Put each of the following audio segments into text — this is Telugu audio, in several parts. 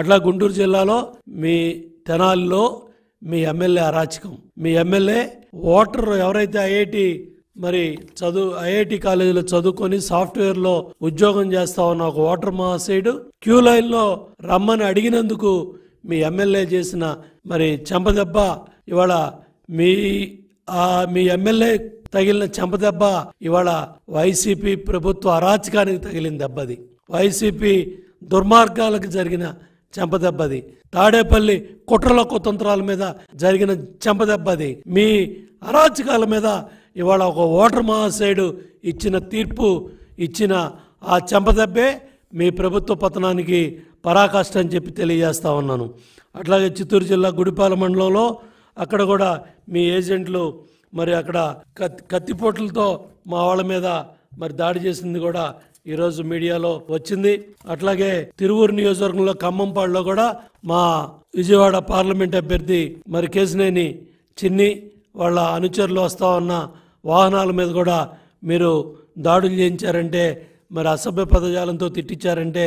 అట్లా గుంటూరు జిల్లాలో మీ తెనాలిలో మీ ఎమ్మెల్యే అరాచకం మీ ఎమ్మెల్యే ఓటర్ ఎవరైతే ఐఐటి మరి చదువు ఐఐటి కాలేజీలో చదువుకొని సాఫ్ట్వేర్లో ఉద్యోగం చేస్తా ఉన్న ఒక ఓటర్ మహాశయుడు క్యూ లైన్లో రమ్మని అడిగినందుకు మీ ఎమ్మెల్యే చేసిన మరి చెంపదెబ్బ ఇవాళ మీ మీ ఎమ్మెల్యే తగిలిన చెంపదెబ్బ ఇవాళ వైసీపీ ప్రభుత్వ అరాచకానికి తగిలిన దెబ్బది వైసీపీ దుర్మార్గాలకు జరిగిన చెంపదెబ్బది తాడేపల్లి కుట్రల కుతంత్రాల మీద జరిగిన చెంపదెబ్బది మీ అరాచకాల మీద ఇవాళ ఒక ఓటర్ మహాశయుడు ఇచ్చిన తీర్పు ఇచ్చిన ఆ చెంపదెబ్బే మీ ప్రభుత్వ పతనానికి పరాకాష్ట అని చెప్పి తెలియజేస్తా ఉన్నాను అట్లాగే చిత్తూరు జిల్లా గుడిపాల మండలంలో అక్కడ కూడా మీ ఏజెంట్లు మరి అక్కడ కత్తిపోట్లతో మా వాళ్ళ మీద మరి దాడి చేసింది కూడా ఈరోజు మీడియాలో వచ్చింది అట్లాగే తిరువూరు నియోజకవర్గంలో ఖమ్మంపాడులో కూడా మా విజయవాడ పార్లమెంట్ అభ్యర్థి మరి కేసినేని చిన్ని వాళ్ళ అనుచరులు వస్తూ ఉన్న వాహనాల మీద కూడా మీరు దాడులు చేయించారంటే మరి అసభ్య పదజాలంతో తిట్టించారంటే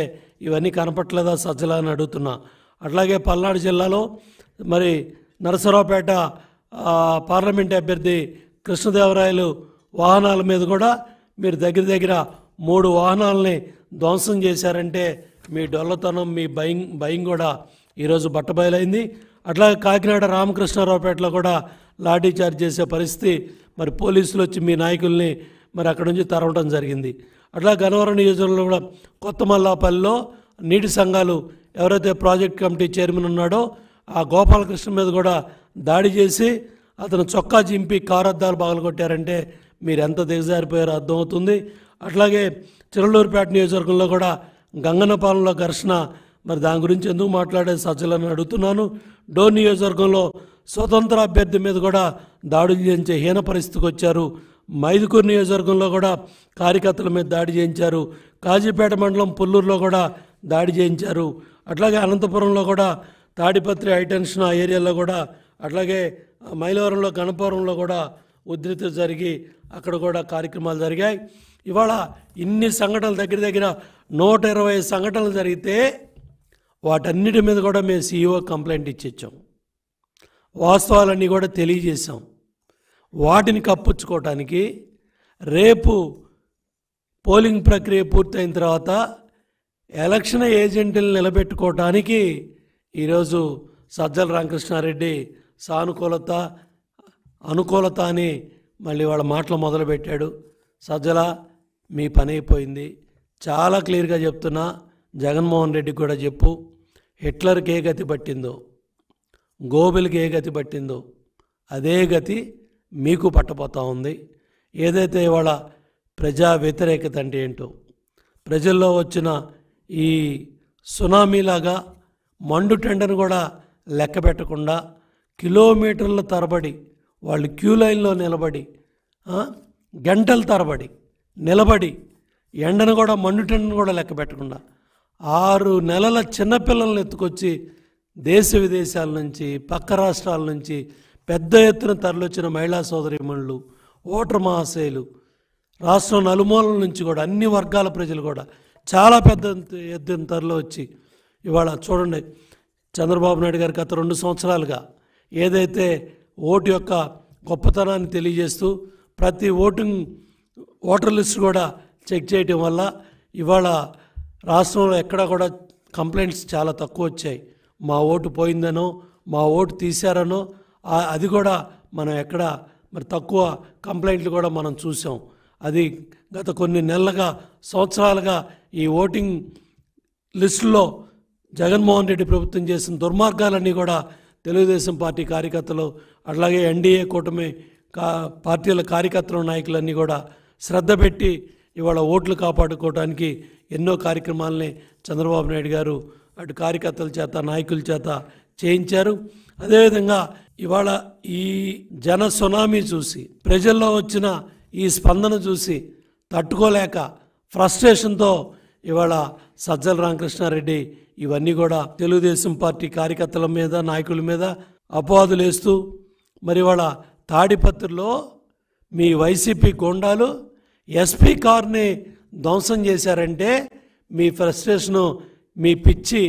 ఇవన్నీ కనపట్లేదా సజ్జలా అని అడుగుతున్నా అట్లాగే పల్నాడు జిల్లాలో మరి నరసరావుపేట పార్లమెంట్ అభ్యర్థి కృష్ణదేవరాయలు వాహనాల మీద కూడా మీరు దగ్గర దగ్గర మూడు వాహనాలని ధ్వంసం చేశారంటే మీ డొల్లతనం మీ భయం భయం కూడా ఈరోజు బట్టబయలైంది అట్లాగే కాకినాడ రామకృష్ణారావుపేటలో కూడా లాఠీ చార్జ్ చేసే పరిస్థితి మరి పోలీసులు వచ్చి మీ నాయకుల్ని మరి అక్కడ నుంచి తరవడం జరిగింది అట్లా గన్నవరం నియోజకవర్గంలో కూడా కొత్త మల్లాపల్లిలో నీటి సంఘాలు ఎవరైతే ప్రాజెక్ట్ కమిటీ చైర్మన్ ఉన్నాడో ఆ గోపాలకృష్ణ మీద కూడా దాడి చేసి అతను చొక్కా చింపి కారద్దాలు పగలగొట్టారంటే మీరు ఎంత దిగజారిపోయారో అర్థమవుతుంది అట్లాగే చిరలూరుపేట నియోజకవర్గంలో కూడా గంగనపాలెంలో ఘర్షణ మరి దాని గురించి ఎందుకు మాట్లాడే సజ్జలని అడుగుతున్నాను డోర్ నియోజకవర్గంలో స్వతంత్ర అభ్యర్థి మీద కూడా దాడులు చేయించే హీన పరిస్థితికి వచ్చారు మైదుకూరు నియోజకవర్గంలో కూడా కార్యకర్తల మీద దాడి చేయించారు కాజీపేట మండలం పుల్లూరులో కూడా దాడి చేయించారు అట్లాగే అనంతపురంలో కూడా తాడిపత్రి హైటెన్షన్ ఆ ఏరియాలో కూడా అట్లాగే మైలవరంలో గణపవరంలో కూడా ఉధృతి జరిగి అక్కడ కూడా కార్యక్రమాలు జరిగాయి ఇవాళ ఇన్ని సంఘటనలు దగ్గర దగ్గర నూట ఇరవై సంఘటనలు జరిగితే వాటన్నిటి మీద కూడా మేము సీఈఓ e కంప్లైంట్ ఇచ్చిచ్చాం వాస్తవాలన్నీ కూడా తెలియజేశాం వాటిని కప్పుచ్చుకోవటానికి రేపు పోలింగ్ ప్రక్రియ పూర్తయిన తర్వాత ఎలక్షన్ ఏజెంట్లను నిలబెట్టుకోవటానికి ఈరోజు సజ్జల రామకృష్ణారెడ్డి సానుకూలత అనుకూలత అని మళ్ళీ వాళ్ళ మాటలు మొదలుపెట్టాడు సజ్జల మీ పని అయిపోయింది చాలా క్లియర్గా చెప్తున్నా జగన్మోహన్ రెడ్డి కూడా చెప్పు హిట్లర్కి ఏ గతి పట్టిందో గోబెల్కి ఏ గతి పట్టిందో అదే గతి మీకు పట్టపోతూ ఉంది ఏదైతే ఇవాళ ప్రజా వ్యతిరేకత అంటే ఏంటో ప్రజల్లో వచ్చిన ఈ సునామీలాగా మండు టెండర్ కూడా లెక్క పెట్టకుండా కిలోమీటర్ల తరబడి వాళ్ళు క్యూ లైన్లో నిలబడి గంటల తరబడి నిలబడి ఎండను కూడా మండుటెండను కూడా లెక్క పెట్టకుండా ఆరు నెలల చిన్నపిల్లలను ఎత్తుకొచ్చి దేశ విదేశాల నుంచి పక్క రాష్ట్రాల నుంచి పెద్ద ఎత్తున తరలొచ్చిన మహిళా సోదరిమణులు ఓటర్ మహాశయులు రాష్ట్రం నలుమూలల నుంచి కూడా అన్ని వర్గాల ప్రజలు కూడా చాలా పెద్ద ఎత్తున తరలి వచ్చి ఇవాళ చూడండి చంద్రబాబు నాయుడు గారికి గత రెండు సంవత్సరాలుగా ఏదైతే ఓటు యొక్క గొప్పతనాన్ని తెలియజేస్తూ ప్రతి ఓటింగ్ ఓటర్ లిస్ట్ కూడా చెక్ చేయటం వల్ల ఇవాళ రాష్ట్రంలో ఎక్కడ కూడా కంప్లైంట్స్ చాలా తక్కువ వచ్చాయి మా ఓటు పోయిందనో మా ఓటు తీశారనో అది కూడా మనం ఎక్కడ మరి తక్కువ కంప్లైంట్లు కూడా మనం చూసాం అది గత కొన్ని నెలలుగా సంవత్సరాలుగా ఈ ఓటింగ్ లిస్టులో జగన్మోహన్ రెడ్డి ప్రభుత్వం చేసిన దుర్మార్గాలన్నీ కూడా తెలుగుదేశం పార్టీ కార్యకర్తలు అట్లాగే ఎన్డీఏ కూటమి కా పార్టీల కార్యకర్తల నాయకులన్నీ కూడా శ్రద్ధ పెట్టి ఇవాళ ఓట్లు కాపాడుకోవడానికి ఎన్నో కార్యక్రమాలని చంద్రబాబు నాయుడు గారు అటు కార్యకర్తల చేత నాయకుల చేత చేయించారు అదేవిధంగా ఇవాళ ఈ జన సునామీ చూసి ప్రజల్లో వచ్చిన ఈ స్పందన చూసి తట్టుకోలేక ఫ్రస్ట్రేషన్తో ఇవాళ సజ్జల రామకృష్ణారెడ్డి ఇవన్నీ కూడా తెలుగుదేశం పార్టీ కార్యకర్తల మీద నాయకుల మీద వేస్తూ మరి వాళ్ళ తాడిపత్రిలో మీ వైసీపీ గోండాలు ఎస్పీ కార్ని ధ్వంసం చేశారంటే మీ ఫ్రస్ట్రేషను మీ పిచ్చి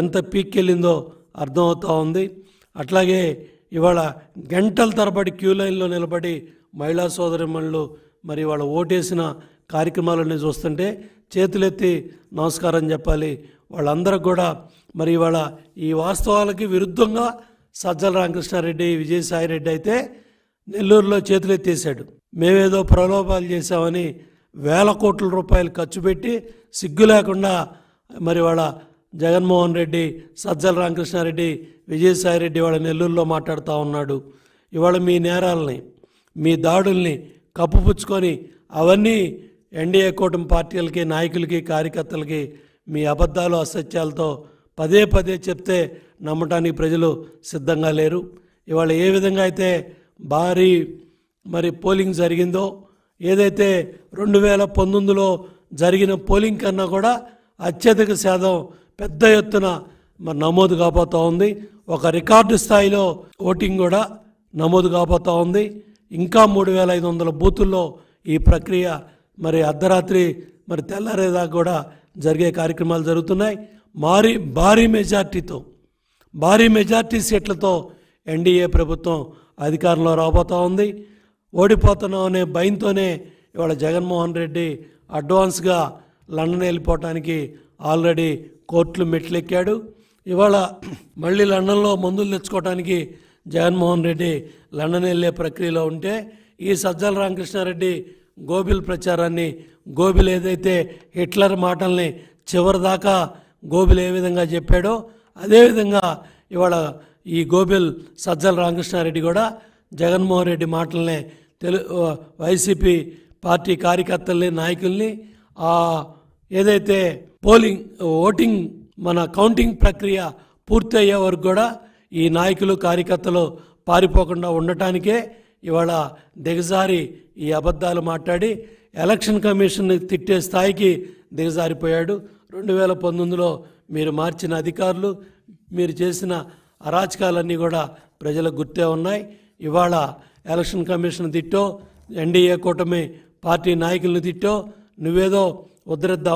ఎంత పీక్కెళ్ళిందో అర్థమవుతూ ఉంది అట్లాగే ఇవాళ గంటల తరబడి క్యూ లైన్లో నిలబడి మహిళా సోదరిమణులు మరి వాళ్ళ ఓటేసిన కార్యక్రమాలన్నీ చూస్తుంటే చేతులెత్తి నమస్కారం చెప్పాలి వాళ్ళందరికి కూడా మరి ఇవాళ ఈ వాస్తవాలకి విరుద్ధంగా సజ్జల రామకృష్ణారెడ్డి విజయసాయిరెడ్డి అయితే నెల్లూరులో చేతులెత్తేశాడు మేమేదో ప్రలోభాలు చేశామని వేల కోట్ల రూపాయలు ఖర్చు పెట్టి సిగ్గు లేకుండా మరి వాళ్ళ జగన్మోహన్ రెడ్డి సజ్జల రామకృష్ణారెడ్డి విజయసాయిరెడ్డి వాళ్ళ నెల్లూరులో మాట్లాడుతూ ఉన్నాడు ఇవాళ మీ నేరాలని మీ దాడుల్ని కప్పుపుచ్చుకొని అవన్నీ ఎన్డీఏ కూటమి పార్టీలకి నాయకులకి కార్యకర్తలకి మీ అబద్ధాలు అసత్యాలతో పదే పదే చెప్తే నమ్మటానికి ప్రజలు సిద్ధంగా లేరు ఇవాళ ఏ విధంగా అయితే భారీ మరి పోలింగ్ జరిగిందో ఏదైతే రెండు వేల పంతొమ్మిదిలో జరిగిన పోలింగ్ కన్నా కూడా అత్యధిక శాతం పెద్ద ఎత్తున మరి నమోదు కాబోతూ ఉంది ఒక రికార్డు స్థాయిలో ఓటింగ్ కూడా నమోదు కాబోతూ ఉంది ఇంకా మూడు వేల ఐదు వందల బూతుల్లో ఈ ప్రక్రియ మరి అర్ధరాత్రి మరి తెల్లారేదాకా కూడా జరిగే కార్యక్రమాలు జరుగుతున్నాయి భారీ భారీ మెజార్టీతో భారీ మెజార్టీ సీట్లతో ఎన్డీఏ ప్రభుత్వం అధికారంలో రాబోతూ ఉంది ఓడిపోతున్నాం అనే భయంతోనే ఇవాళ జగన్మోహన్ రెడ్డి అడ్వాన్స్గా లండన్ వెళ్ళిపోవటానికి ఆల్రెడీ కోర్టులు మెట్లెక్కాడు ఇవాళ మళ్ళీ లండన్లో మందులు తెచ్చుకోవడానికి జగన్మోహన్ రెడ్డి లండన్ వెళ్ళే ప్రక్రియలో ఉంటే ఈ సజ్జల రామకృష్ణారెడ్డి గోబిల్ ప్రచారాన్ని గోబిల్ ఏదైతే హిట్లర్ మాటల్ని చివరిదాకా గోబిల్ ఏ విధంగా చెప్పాడో అదేవిధంగా ఇవాళ ఈ గోబిల్ సజ్జల రామకృష్ణారెడ్డి కూడా జగన్మోహన్ రెడ్డి మాటలనే తెలు వైసీపీ పార్టీ కార్యకర్తల్ని నాయకుల్ని ఏదైతే పోలింగ్ ఓటింగ్ మన కౌంటింగ్ ప్రక్రియ పూర్తి అయ్యే వరకు కూడా ఈ నాయకులు కార్యకర్తలు పారిపోకుండా ఉండటానికే ఇవాళ దిగజారి ఈ అబద్ధాలు మాట్లాడి ఎలక్షన్ కమిషన్ తిట్టే స్థాయికి దిగజారిపోయాడు రెండు వేల పంతొమ్మిదిలో మీరు మార్చిన అధికారులు మీరు చేసిన అరాచకాలన్నీ కూడా ప్రజలకు గుర్తే ఉన్నాయి ఇవాళ ఎలక్షన్ కమిషన్ తిట్టో ఎన్డీఏ కూటమి పార్టీ నాయకులను తిట్టో నువ్వేదో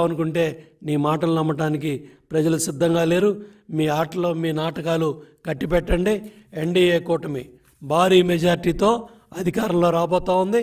అనుకుంటే నీ మాటలు నమ్మటానికి ప్రజలు సిద్ధంగా లేరు మీ ఆటలో మీ నాటకాలు కట్టిపెట్టండి ఎన్డీఏ కూటమి భారీ మెజార్టీతో అధికారంలో రాబోతూ ఉంది